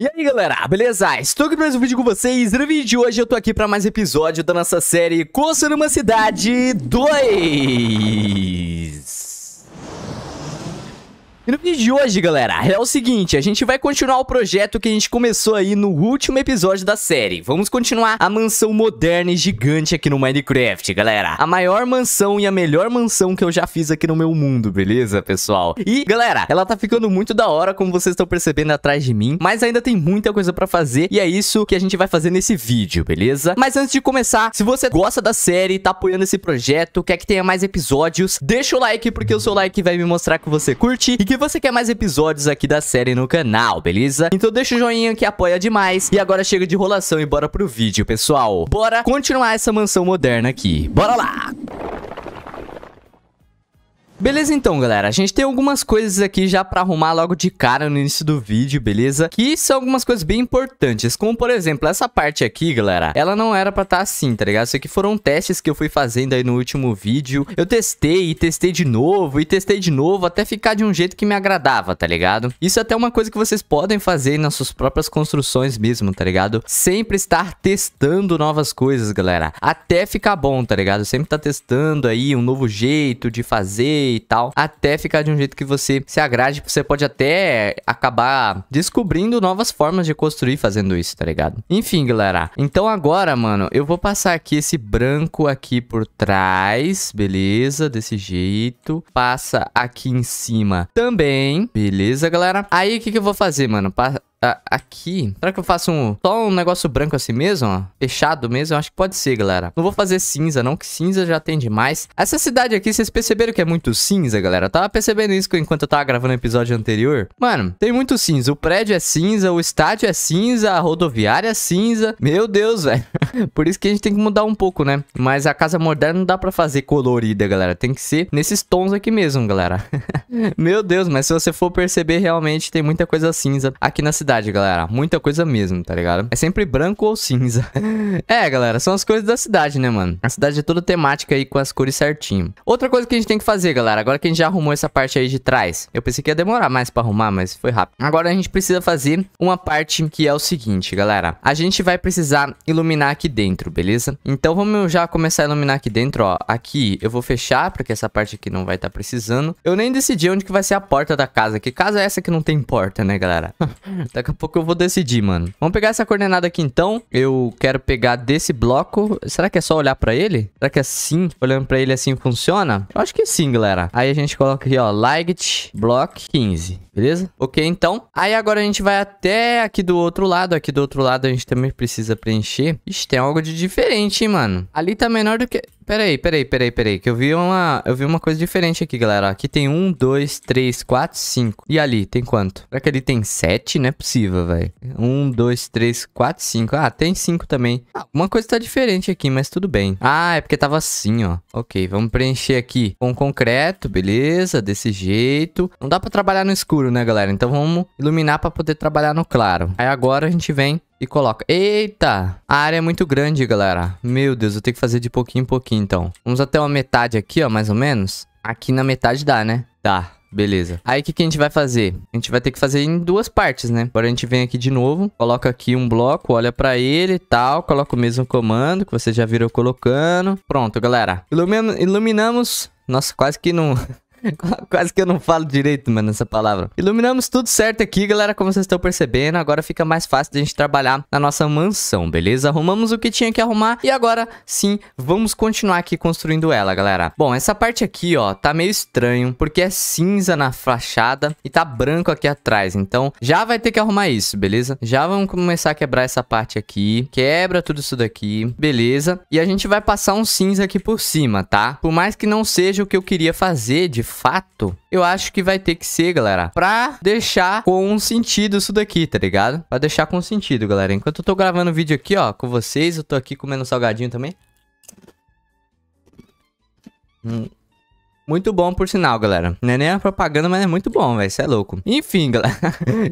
E aí galera, beleza? Estou aqui para mais um vídeo com vocês e no vídeo de hoje eu tô aqui para mais um episódio da nossa série Construir uma Cidade 2 e no vídeo de hoje, galera, é o seguinte, a gente vai continuar o projeto que a gente começou aí no último episódio da série. Vamos continuar a mansão moderna e gigante aqui no Minecraft, galera. A maior mansão e a melhor mansão que eu já fiz aqui no meu mundo, beleza, pessoal? E, galera, ela tá ficando muito da hora, como vocês estão percebendo atrás de mim, mas ainda tem muita coisa pra fazer e é isso que a gente vai fazer nesse vídeo, beleza? Mas antes de começar, se você gosta da série, tá apoiando esse projeto, quer que tenha mais episódios, deixa o like, porque o seu like vai me mostrar que você curte e que se você quer mais episódios aqui da série no canal, beleza? Então deixa o joinha que apoia demais. E agora chega de enrolação e bora pro vídeo, pessoal. Bora continuar essa mansão moderna aqui. Bora lá! Beleza então, galera, a gente tem algumas coisas aqui já pra arrumar logo de cara no início do vídeo, beleza? Que são algumas coisas bem importantes, como por exemplo, essa parte aqui, galera, ela não era pra estar tá assim, tá ligado? Isso aqui foram testes que eu fui fazendo aí no último vídeo, eu testei e testei de novo e testei de novo até ficar de um jeito que me agradava, tá ligado? Isso é até uma coisa que vocês podem fazer nas suas próprias construções mesmo, tá ligado? Sempre estar testando novas coisas, galera, até ficar bom, tá ligado? Sempre tá testando aí um novo jeito de fazer e tal, até ficar de um jeito que você se agrade. Você pode até acabar descobrindo novas formas de construir fazendo isso, tá ligado? Enfim, galera. Então agora, mano, eu vou passar aqui esse branco aqui por trás, beleza? Desse jeito. Passa aqui em cima também, beleza, galera? Aí, o que, que eu vou fazer, mano? Passa... Ah, aqui. Será que eu faço um, só um negócio branco assim mesmo, ó? Fechado mesmo? Eu acho que pode ser, galera. Não vou fazer cinza, não, que cinza já tem demais. Essa cidade aqui, vocês perceberam que é muito cinza, galera? Eu tava percebendo isso enquanto eu tava gravando o episódio anterior. Mano, tem muito cinza. O prédio é cinza, o estádio é cinza, a rodoviária é cinza. Meu Deus, velho. Por isso que a gente tem que mudar um pouco, né? Mas a casa moderna não dá pra fazer colorida, galera. Tem que ser nesses tons aqui mesmo, galera. Meu Deus, mas se você for perceber, realmente tem muita coisa cinza aqui na cidade cidade, galera. Muita coisa mesmo, tá ligado? É sempre branco ou cinza. é, galera, são as cores da cidade, né, mano? A cidade é toda temática aí com as cores certinho. Outra coisa que a gente tem que fazer, galera, agora que a gente já arrumou essa parte aí de trás, eu pensei que ia demorar mais pra arrumar, mas foi rápido. Agora a gente precisa fazer uma parte que é o seguinte, galera. A gente vai precisar iluminar aqui dentro, beleza? Então vamos já começar a iluminar aqui dentro, ó. Aqui eu vou fechar, porque essa parte aqui não vai estar tá precisando. Eu nem decidi onde que vai ser a porta da casa, que casa é essa que não tem porta, né, galera? tá Daqui a pouco eu vou decidir, mano. Vamos pegar essa coordenada aqui, então. Eu quero pegar desse bloco. Será que é só olhar pra ele? Será que é assim, olhando pra ele assim, funciona? Eu acho que é sim, galera. Aí a gente coloca aqui, ó, light block 15, beleza? Ok, então. Aí agora a gente vai até aqui do outro lado. Aqui do outro lado a gente também precisa preencher. Ixi, tem algo de diferente, hein, mano. Ali tá menor do que... Peraí, peraí, peraí, peraí, que eu vi uma, eu vi uma coisa diferente aqui, galera. Aqui tem um, dois, três, quatro, cinco. E ali, tem quanto? Será que ali tem sete? Não é possível, velho. Um, dois, três, quatro, cinco. Ah, tem cinco também. Ah, uma coisa tá diferente aqui, mas tudo bem. Ah, é porque tava assim, ó. Ok, vamos preencher aqui com concreto, beleza, desse jeito. Não dá pra trabalhar no escuro, né, galera? Então vamos iluminar pra poder trabalhar no claro. Aí agora a gente vem e coloca. Eita! A área é muito grande, galera. Meu Deus, eu tenho que fazer de pouquinho em pouquinho, então. Vamos até uma metade aqui, ó, mais ou menos. Aqui na metade dá, né? Dá. Beleza. Aí, o que, que a gente vai fazer? A gente vai ter que fazer em duas partes, né? Agora a gente vem aqui de novo, coloca aqui um bloco, olha pra ele e tal, coloca o mesmo comando que você já virou colocando. Pronto, galera. iluminamos... Nossa, quase que não... Quase que eu não falo direito, mano, essa palavra. Iluminamos tudo certo aqui, galera, como vocês estão percebendo. Agora fica mais fácil de a gente trabalhar na nossa mansão, beleza? Arrumamos o que tinha que arrumar e agora sim, vamos continuar aqui construindo ela, galera. Bom, essa parte aqui, ó, tá meio estranho, porque é cinza na fachada e tá branco aqui atrás. Então, já vai ter que arrumar isso, beleza? Já vamos começar a quebrar essa parte aqui. Quebra tudo isso daqui, beleza? E a gente vai passar um cinza aqui por cima, tá? Por mais que não seja o que eu queria fazer de fato, eu acho que vai ter que ser, galera, pra deixar com um sentido isso daqui, tá ligado? Pra deixar com sentido, galera. Enquanto eu tô gravando o vídeo aqui, ó, com vocês, eu tô aqui comendo salgadinho também. Hum. Muito bom, por sinal, galera. Não é nem a propaganda, mas é muito bom, velho. Isso é louco. Enfim, galera.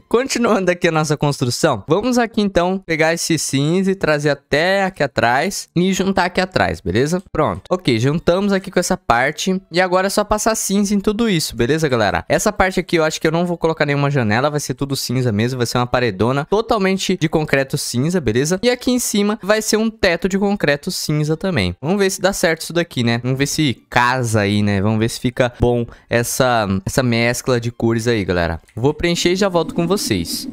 Continuando aqui a nossa construção. Vamos aqui, então, pegar esse cinza e trazer até aqui atrás. E juntar aqui atrás, beleza? Pronto. Ok, juntamos aqui com essa parte. E agora é só passar cinza em tudo isso, beleza, galera? Essa parte aqui eu acho que eu não vou colocar nenhuma janela. Vai ser tudo cinza mesmo. Vai ser uma paredona totalmente de concreto cinza, beleza? E aqui em cima vai ser um teto de concreto cinza também. Vamos ver se dá certo isso daqui, né? Vamos ver se casa aí, né? Vamos ver se fica bom essa, essa mescla de cores aí, galera. Vou preencher e já volto com vocês.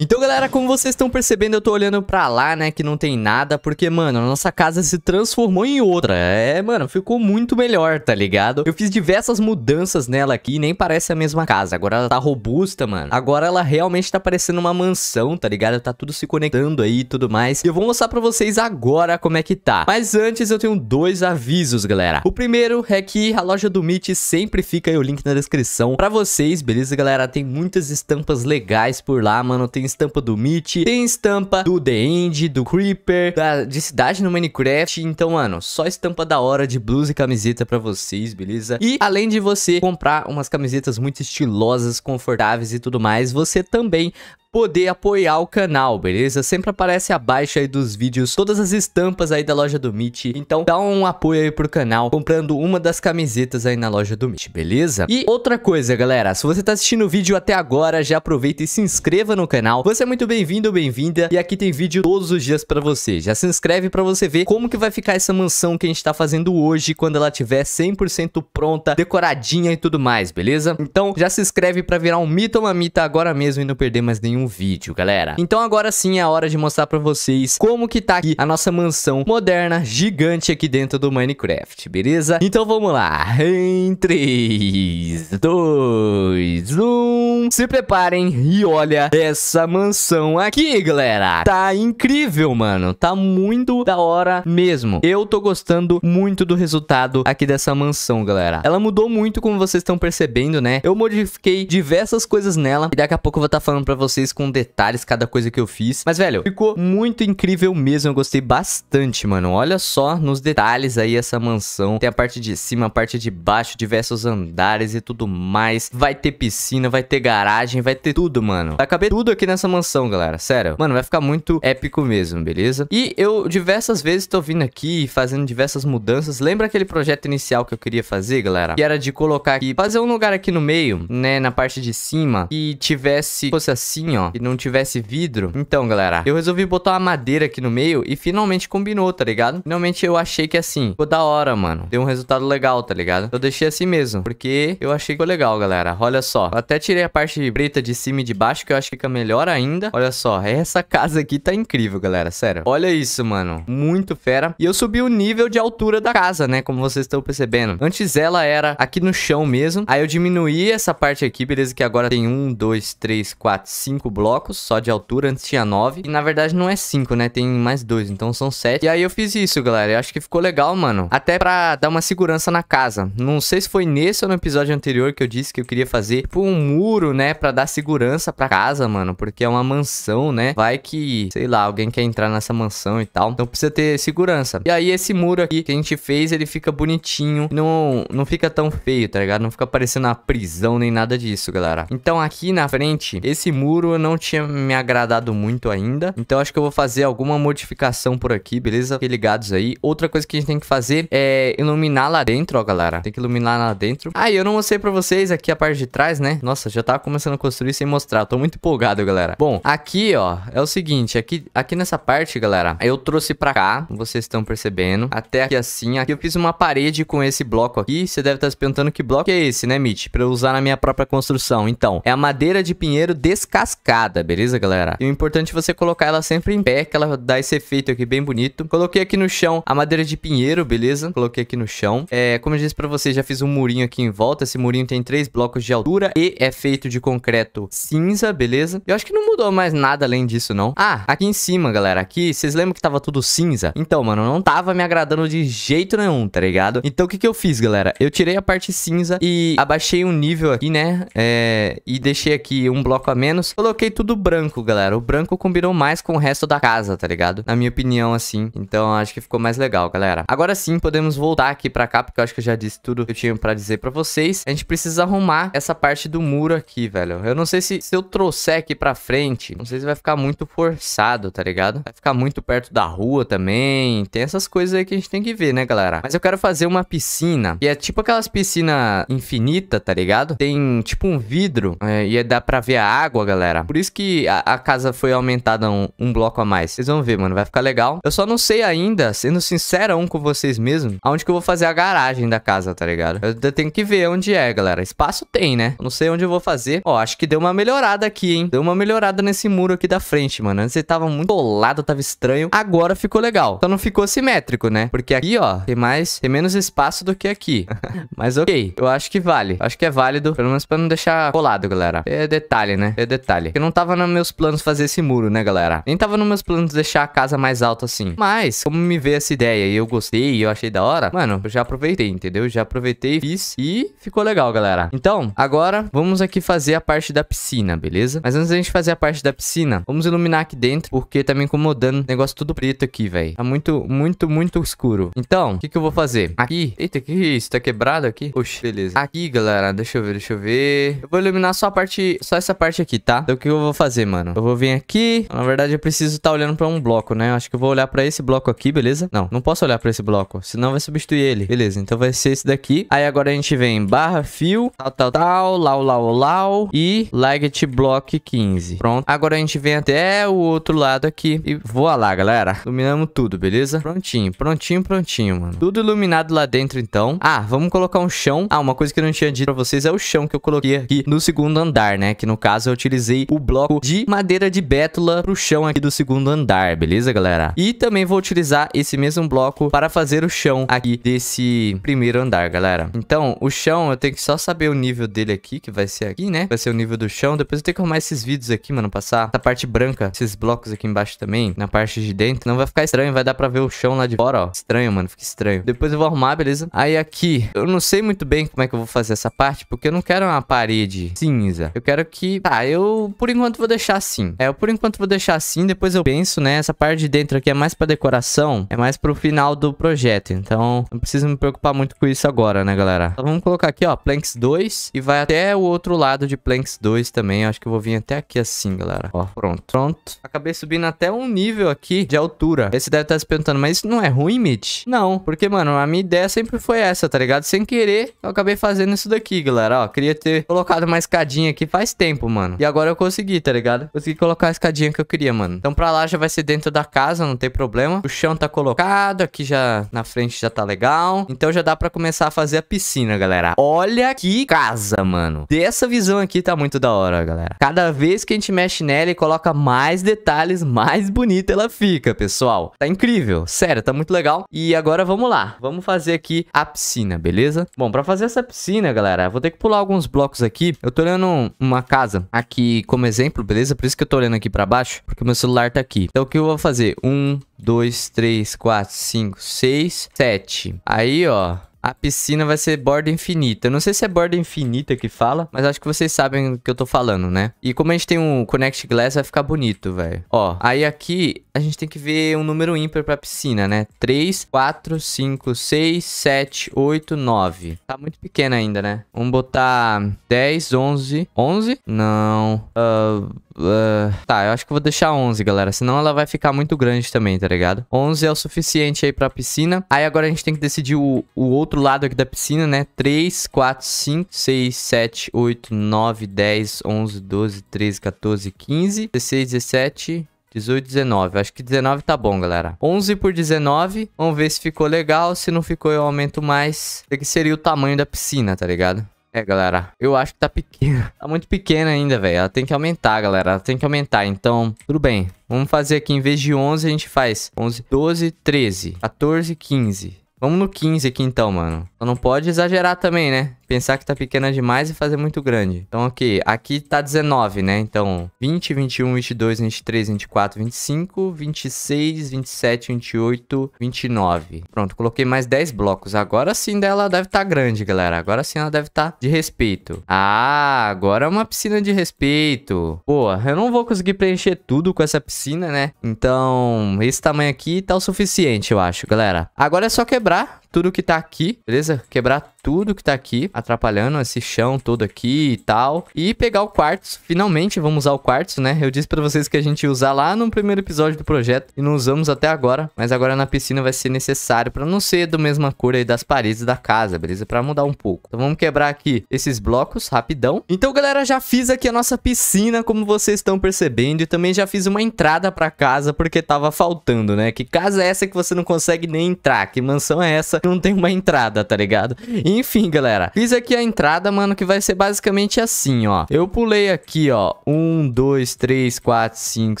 Então, galera, como vocês estão percebendo, eu tô olhando pra lá, né, que não tem nada, porque, mano, a nossa casa se transformou em outra. É, mano, ficou muito melhor, tá ligado? Eu fiz diversas mudanças nela aqui e nem parece a mesma casa. Agora ela tá robusta, mano. Agora ela realmente tá parecendo uma mansão, tá ligado? Tá tudo se conectando aí e tudo mais. E eu vou mostrar pra vocês agora como é que tá. Mas antes, eu tenho dois avisos, galera. O primeiro é que a loja do Meet sempre fica aí o link na descrição pra vocês, beleza, galera? Tem muitas estampas legais por lá, mano. Tem estampa do Meat, tem estampa do The End, do Creeper, da, de cidade no Minecraft. Então, mano, só estampa da hora de blusa e camiseta pra vocês, beleza? E além de você comprar umas camisetas muito estilosas, confortáveis e tudo mais, você também poder apoiar o canal, beleza? Sempre aparece abaixo aí dos vídeos todas as estampas aí da loja do Meet. Então dá um apoio aí pro canal comprando uma das camisetas aí na loja do Meet, beleza? E outra coisa, galera, se você tá assistindo o vídeo até agora, já aproveita e se inscreva no canal. Você é muito bem-vindo, bem-vinda e aqui tem vídeo todos os dias pra você. Já se inscreve pra você ver como que vai ficar essa mansão que a gente tá fazendo hoje quando ela tiver 100% pronta, decoradinha e tudo mais, beleza? Então já se inscreve pra virar um mito ou uma mita agora mesmo e não perder mais nenhum um vídeo, galera. Então agora sim é a hora de mostrar pra vocês como que tá aqui a nossa mansão moderna, gigante aqui dentro do Minecraft, beleza? Então vamos lá. Em 3, 2, 1... Se preparem e olha essa mansão aqui, galera. Tá incrível, mano. Tá muito da hora mesmo. Eu tô gostando muito do resultado aqui dessa mansão, galera. Ela mudou muito, como vocês estão percebendo, né? Eu modifiquei diversas coisas nela e daqui a pouco eu vou estar tá falando pra vocês com detalhes cada coisa que eu fiz. Mas, velho, ficou muito incrível mesmo. Eu gostei bastante, mano. Olha só nos detalhes aí essa mansão. Tem a parte de cima, a parte de baixo, diversos andares e tudo mais. Vai ter piscina, vai ter garagem, vai ter tudo, mano. Vai caber tudo aqui nessa mansão, galera. Sério. Mano, vai ficar muito épico mesmo, beleza? E eu diversas vezes tô vindo aqui fazendo diversas mudanças. Lembra aquele projeto inicial que eu queria fazer, galera? Que era de colocar aqui, fazer um lugar aqui no meio, né? Na parte de cima. E tivesse, fosse assim, ó ó, e não tivesse vidro. Então, galera, eu resolvi botar uma madeira aqui no meio e finalmente combinou, tá ligado? Finalmente eu achei que é assim, ficou da hora, mano. Deu um resultado legal, tá ligado? Eu deixei assim mesmo, porque eu achei que ficou legal, galera. Olha só, eu até tirei a parte preta de cima e de baixo, que eu acho que fica melhor ainda. Olha só, essa casa aqui tá incrível, galera, sério. Olha isso, mano, muito fera. E eu subi o nível de altura da casa, né, como vocês estão percebendo. Antes ela era aqui no chão mesmo, aí eu diminuí essa parte aqui, beleza, que agora tem um, dois, três, quatro, cinco blocos, só de altura, antes tinha 9. E na verdade não é 5, né? Tem mais 2, então são 7. E aí eu fiz isso, galera. Eu acho que ficou legal, mano. Até pra dar uma segurança na casa. Não sei se foi nesse ou no episódio anterior que eu disse que eu queria fazer, tipo, um muro, né? Pra dar segurança pra casa, mano. Porque é uma mansão, né? Vai que, sei lá, alguém quer entrar nessa mansão e tal. Então precisa ter segurança. E aí esse muro aqui que a gente fez, ele fica bonitinho. Não, não fica tão feio, tá ligado? Não fica parecendo a prisão nem nada disso, galera. Então aqui na frente, esse muro não tinha me agradado muito ainda. Então acho que eu vou fazer alguma modificação por aqui, beleza? Fiquem ligados aí. Outra coisa que a gente tem que fazer é iluminar lá dentro, ó, galera. Tem que iluminar lá dentro. Ah, eu não mostrei pra vocês aqui a parte de trás, né? Nossa, já tava começando a construir sem mostrar. tô muito empolgado, galera. Bom, aqui, ó, é o seguinte. Aqui, aqui nessa parte, galera, eu trouxe pra cá. Vocês estão percebendo. Até aqui assim. Aqui eu fiz uma parede com esse bloco aqui. Você deve estar tá se perguntando que bloco é esse, né, Mitch? Pra eu usar na minha própria construção. Então, é a madeira de pinheiro descascada escada, beleza, galera? E o importante é você colocar ela sempre em pé, que ela dá esse efeito aqui bem bonito. Coloquei aqui no chão a madeira de pinheiro, beleza? Coloquei aqui no chão. É, como eu disse pra vocês, já fiz um murinho aqui em volta. Esse murinho tem três blocos de altura e é feito de concreto cinza, beleza? Eu acho que não mudou mais nada além disso, não. Ah, aqui em cima, galera, aqui, vocês lembram que tava tudo cinza? Então, mano, não tava me agradando de jeito nenhum, tá ligado? Então, o que que eu fiz, galera? Eu tirei a parte cinza e abaixei um nível aqui, né? É, e deixei aqui um bloco a menos. Coloquei coloquei tudo branco, galera. O branco combinou mais com o resto da casa, tá ligado? Na minha opinião, assim. Então, acho que ficou mais legal, galera. Agora sim, podemos voltar aqui pra cá, porque eu acho que eu já disse tudo que eu tinha pra dizer pra vocês. A gente precisa arrumar essa parte do muro aqui, velho. Eu não sei se, se eu trouxer aqui pra frente, não sei se vai ficar muito forçado, tá ligado? Vai ficar muito perto da rua também. Tem essas coisas aí que a gente tem que ver, né, galera? Mas eu quero fazer uma piscina, que é tipo aquelas piscinas infinitas, tá ligado? Tem tipo um vidro é, e dá pra ver a água, galera. Por isso que a, a casa foi aumentada um, um, bloco a mais. Vocês vão ver, mano. Vai ficar legal. Eu só não sei ainda, sendo sincerão com vocês mesmo, aonde que eu vou fazer a garagem da casa, tá ligado? Eu ainda tenho que ver onde é, galera. Espaço tem, né? Eu não sei onde eu vou fazer. Ó, acho que deu uma melhorada aqui, hein? Deu uma melhorada nesse muro aqui da frente, mano. Antes ele tava muito colado, tava estranho. Agora ficou legal. Só não ficou simétrico, né? Porque aqui, ó, tem mais, tem menos espaço do que aqui. Mas ok, eu acho que vale. acho que é válido, pelo menos pra não deixar colado, galera. É detalhe, né? É detalhe detalhe, não tava nos meus planos fazer esse muro, né, galera? Nem tava nos meus planos deixar a casa mais alta assim. Mas, como me veio essa ideia e eu gostei e eu achei da hora, mano, eu já aproveitei, entendeu? Já aproveitei, fiz e ficou legal, galera. Então, agora vamos aqui fazer a parte da piscina, beleza? Mas antes da gente fazer a parte da piscina, vamos iluminar aqui dentro, porque tá me incomodando o negócio tudo preto aqui, velho. Tá muito, muito, muito escuro. Então, o que que eu vou fazer? Aqui, eita, que é isso? Tá quebrado aqui? Oxe, beleza. Aqui, galera, deixa eu ver, deixa eu ver. Eu vou iluminar só a parte, só essa parte aqui, tá? Então, o que eu vou fazer, mano? Eu vou vir aqui. Na verdade, eu preciso estar tá olhando pra um bloco, né? Eu acho que eu vou olhar pra esse bloco aqui, beleza? Não, não posso olhar pra esse bloco, senão vai substituir ele. Beleza, então vai ser esse daqui. Aí agora a gente vem barra, fio, tal, tal, tal, lau, lau, lau e light block 15. Pronto. Agora a gente vem até o outro lado aqui e voa lá, galera. Iluminamos tudo, beleza? Prontinho, prontinho, prontinho, mano. Tudo iluminado lá dentro, então. Ah, vamos colocar um chão. Ah, uma coisa que eu não tinha dito pra vocês é o chão que eu coloquei aqui no segundo andar, né? Que no caso eu utilizei o bloco de madeira de bétula pro chão aqui do segundo andar, beleza, galera? E também vou utilizar esse mesmo bloco para fazer o chão aqui desse primeiro andar, galera. Então, o chão, eu tenho que só saber o nível dele aqui, que vai ser aqui, né? Vai ser o nível do chão. Depois eu tenho que arrumar esses vidros aqui, mano, passar essa parte branca, esses blocos aqui embaixo também, na parte de dentro. Não vai ficar estranho, vai dar pra ver o chão lá de fora, ó. Estranho, mano, fica estranho. Depois eu vou arrumar, beleza? Aí aqui, eu não sei muito bem como é que eu vou fazer essa parte, porque eu não quero uma parede cinza. Eu quero que... Tá, eu por enquanto vou deixar assim. É, eu por enquanto vou deixar assim, depois eu penso, né? Essa parte de dentro aqui é mais pra decoração, é mais pro final do projeto. Então, não preciso me preocupar muito com isso agora, né, galera? Então, vamos colocar aqui, ó, Planks 2 e vai até o outro lado de Planks 2 também. Eu acho que eu vou vir até aqui assim, galera. Ó, pronto. Pronto. Acabei subindo até um nível aqui de altura. Aí você deve estar tá se perguntando, mas isso não é ruim, Mitch? Não, porque, mano, a minha ideia sempre foi essa, tá ligado? Sem querer, eu acabei fazendo isso daqui, galera. Ó, queria ter colocado uma escadinha aqui faz tempo, mano. E agora eu consigo consegui, tá ligado? Consegui colocar a escadinha que eu queria, mano. Então pra lá já vai ser dentro da casa, não tem problema. O chão tá colocado, aqui já na frente já tá legal. Então já dá pra começar a fazer a piscina, galera. Olha que casa, mano. Dessa visão aqui tá muito da hora, galera. Cada vez que a gente mexe nela e coloca mais detalhes, mais bonita ela fica, pessoal. Tá incrível, sério, tá muito legal. E agora vamos lá, vamos fazer aqui a piscina, beleza? Bom, pra fazer essa piscina, galera, vou ter que pular alguns blocos aqui. Eu tô olhando uma casa aqui, como como exemplo, beleza? Por isso que eu tô olhando aqui pra baixo, porque meu celular tá aqui. Então o que eu vou fazer? Um, dois, três, quatro, cinco, seis, sete. Aí, ó, a piscina vai ser borda infinita. Eu não sei se é borda infinita que fala, mas acho que vocês sabem o que eu tô falando, né? E como a gente tem um Connect Glass, vai ficar bonito, velho. Ó, aí aqui a gente tem que ver um número ímpar pra piscina, né? 3, 4, 5, 6, 7, 8, 9. Tá muito pequeno ainda, né? Vamos botar 10, 11. 11? Não. Uh, uh, tá, eu acho que vou deixar 11, galera. Senão ela vai ficar muito grande também, tá ligado? 11 é o suficiente aí pra piscina. Aí agora a gente tem que decidir o, o outro lado aqui da piscina, né? 3, 4, 5, 6, 7, 8, 9, 10, 11, 12, 13, 14, 15, 16, 17... 18, 19. Acho que 19 tá bom, galera. 11 por 19. Vamos ver se ficou legal. Se não ficou, eu aumento mais. Esse aqui seria o tamanho da piscina, tá ligado? É, galera, eu acho que tá pequena. Tá muito pequena ainda, velho. Ela tem que aumentar, galera. Ela tem que aumentar. Então, tudo bem. Vamos fazer aqui, em vez de 11, a gente faz 11, 12, 13, 14, 15. Vamos no 15 aqui então, mano. Só não pode exagerar também, né? pensar que tá pequena demais e fazer muito grande. Então, ok. Aqui tá 19, né? Então, 20, 21, 22, 23, 24, 25, 26, 27, 28, 29. Pronto, coloquei mais 10 blocos. Agora sim dela deve estar tá grande, galera. Agora sim ela deve estar tá de respeito. Ah, agora é uma piscina de respeito. Pô, eu não vou conseguir preencher tudo com essa piscina, né? Então, esse tamanho aqui tá o suficiente, eu acho, galera. Agora é só quebrar tudo que tá aqui, beleza? Quebrar tudo que tá aqui, atrapalhando esse chão todo aqui e tal. E pegar o quartzo. Finalmente vamos usar o quartzo, né? Eu disse pra vocês que a gente ia usar lá no primeiro episódio do projeto e não usamos até agora. Mas agora na piscina vai ser necessário pra não ser do mesma cor aí das paredes da casa, beleza? Pra mudar um pouco. Então vamos quebrar aqui esses blocos rapidão. Então, galera, já fiz aqui a nossa piscina, como vocês estão percebendo. E também já fiz uma entrada pra casa porque tava faltando, né? Que casa é essa que você não consegue nem entrar? Que mansão é essa não tem uma entrada, tá ligado? Enfim, galera, fiz aqui a entrada, mano, que vai ser basicamente assim, ó. Eu pulei aqui, ó, um, dois, três, quatro, cinco,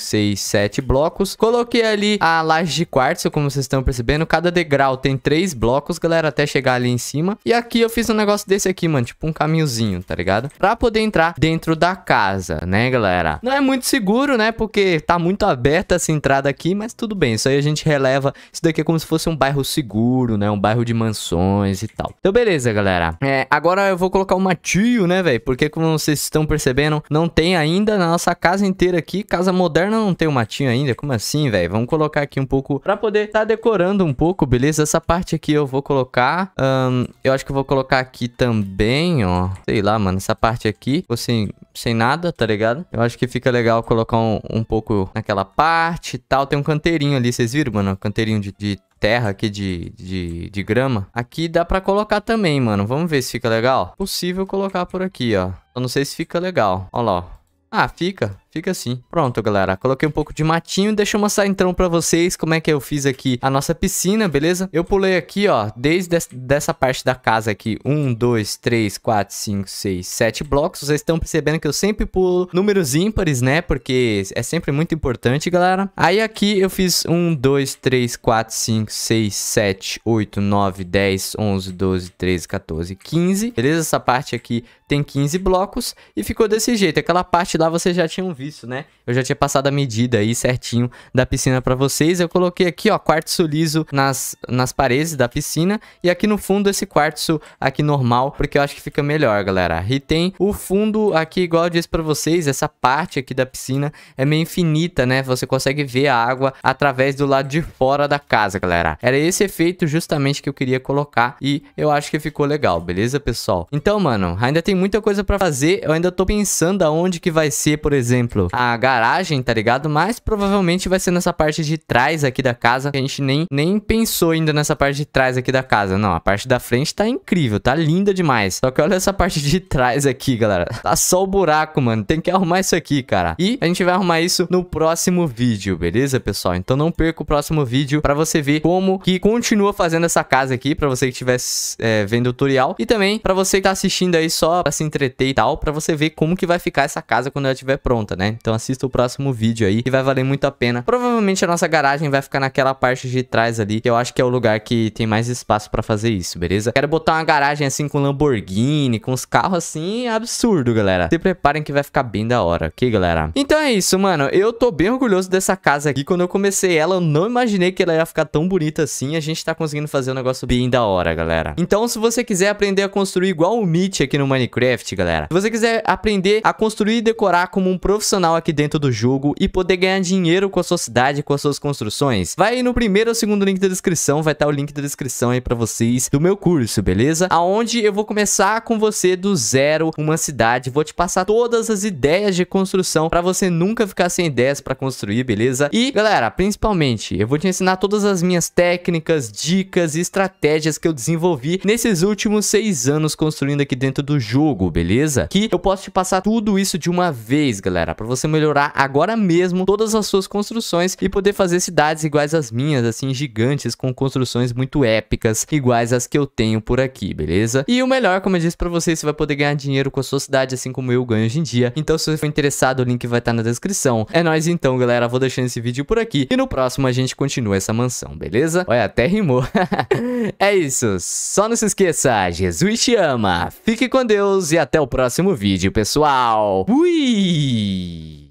seis, sete blocos. Coloquei ali a laje de quartzo, como vocês estão percebendo. Cada degrau tem três blocos, galera, até chegar ali em cima. E aqui eu fiz um negócio desse aqui, mano, tipo um caminhozinho, tá ligado? Pra poder entrar dentro da casa, né, galera? Não é muito seguro, né, porque tá muito aberta essa entrada aqui, mas tudo bem. Isso aí a gente releva. Isso daqui é como se fosse um bairro seguro, né, um bairro bairro de mansões e tal. Então, beleza, galera. É, agora eu vou colocar o Matio, né, velho? Porque, como vocês estão percebendo, não tem ainda na nossa casa inteira aqui. Casa moderna não tem o matinho ainda. Como assim, velho? Vamos colocar aqui um pouco pra poder tá decorando um pouco, beleza? Essa parte aqui eu vou colocar. Um, eu acho que eu vou colocar aqui também, ó. Sei lá, mano. Essa parte aqui, assim, sem nada, tá ligado? Eu acho que fica legal colocar um, um pouco naquela parte e tal. Tem um canteirinho ali, vocês viram, mano? Um canteirinho de, de terra aqui de, de, de grama. Aqui dá pra colocar também, mano. Vamos ver se fica legal. Possível colocar por aqui, ó. Eu não sei se fica legal. Ó lá, ó. Ah, fica. Fica assim. Pronto, galera. Coloquei um pouco de matinho. Deixa eu mostrar então pra vocês como é que eu fiz aqui a nossa piscina, beleza? Eu pulei aqui, ó, desde dessa parte da casa aqui. Um, dois, três, quatro, cinco, seis, sete blocos. Vocês estão percebendo que eu sempre pulo números ímpares, né? Porque é sempre muito importante, galera. Aí aqui eu fiz um, dois, três, quatro, cinco, seis, sete, oito, nove, dez, onze, doze, treze, quatorze, quinze. beleza? Essa parte aqui tem 15 blocos e ficou desse jeito. Aquela parte lá você já tinha um visto, né? Eu já tinha passado a medida aí certinho da piscina para vocês. Eu coloquei aqui, ó, quartzo liso nas, nas paredes da piscina e aqui no fundo esse quartzo aqui normal, porque eu acho que fica melhor, galera. E tem o fundo aqui, igual eu disse para vocês, essa parte aqui da piscina é meio infinita, né? Você consegue ver a água através do lado de fora da casa, galera. Era esse efeito justamente que eu queria colocar e eu acho que ficou legal, beleza, pessoal? Então, mano, ainda tem muita coisa para fazer. Eu ainda tô pensando aonde que vai ser, por exemplo, exemplo, a garagem, tá ligado? Mas provavelmente vai ser nessa parte de trás aqui da casa. que A gente nem, nem pensou ainda nessa parte de trás aqui da casa. Não, a parte da frente tá incrível, tá linda demais. Só que olha essa parte de trás aqui, galera. Tá só o buraco, mano. Tem que arrumar isso aqui, cara. E a gente vai arrumar isso no próximo vídeo, beleza, pessoal? Então não perca o próximo vídeo pra você ver como que continua fazendo essa casa aqui, pra você que estiver é, vendo o tutorial. E também pra você que tá assistindo aí só pra se entreter e tal, pra você ver como que vai ficar essa casa quando ela estiver pronta, né? Então assista o próximo vídeo aí e vai valer muito a pena. Provavelmente a nossa garagem vai ficar naquela parte de trás ali, que eu acho que é o lugar que tem mais espaço pra fazer isso, beleza? Quero botar uma garagem assim com Lamborghini, com os carros assim, absurdo, galera. Se preparem que vai ficar bem da hora, ok, galera? Então é isso, mano. Eu tô bem orgulhoso dessa casa aqui. Quando eu comecei ela, eu não imaginei que ela ia ficar tão bonita assim. A gente tá conseguindo fazer um negócio bem da hora, galera. Então, se você quiser aprender a construir igual o Mitch aqui no Minecraft, galera. Se você quiser aprender a construir e decorar como um profissional, profissional aqui dentro do jogo e poder ganhar dinheiro com a sua cidade, com as suas construções. Vai aí no primeiro ou segundo link da descrição, vai estar tá o link da descrição aí pra vocês do meu curso, beleza? Aonde eu vou começar com você do zero uma cidade, vou te passar todas as ideias de construção pra você nunca ficar sem ideias pra construir, beleza? E galera, principalmente, eu vou te ensinar todas as minhas técnicas, dicas e estratégias que eu desenvolvi nesses últimos seis anos construindo aqui dentro do jogo, beleza? Que eu posso te passar tudo isso de uma vez, galera, para você melhorar agora mesmo todas as suas construções e poder fazer cidades iguais às minhas, assim, gigantes, com construções muito épicas, iguais às que eu tenho por aqui, beleza? E o melhor, como eu disse para vocês, você vai poder ganhar dinheiro com a sua cidade, assim como eu ganho hoje em dia. Então, se você for interessado, o link vai estar tá na descrição. É nóis então, galera. Vou deixando esse vídeo por aqui e no próximo a gente continua essa mansão, beleza? Olha, até rimou. é isso. Só não se esqueça, Jesus te ama. Fique com Deus e até o próximo vídeo, pessoal. Fui! the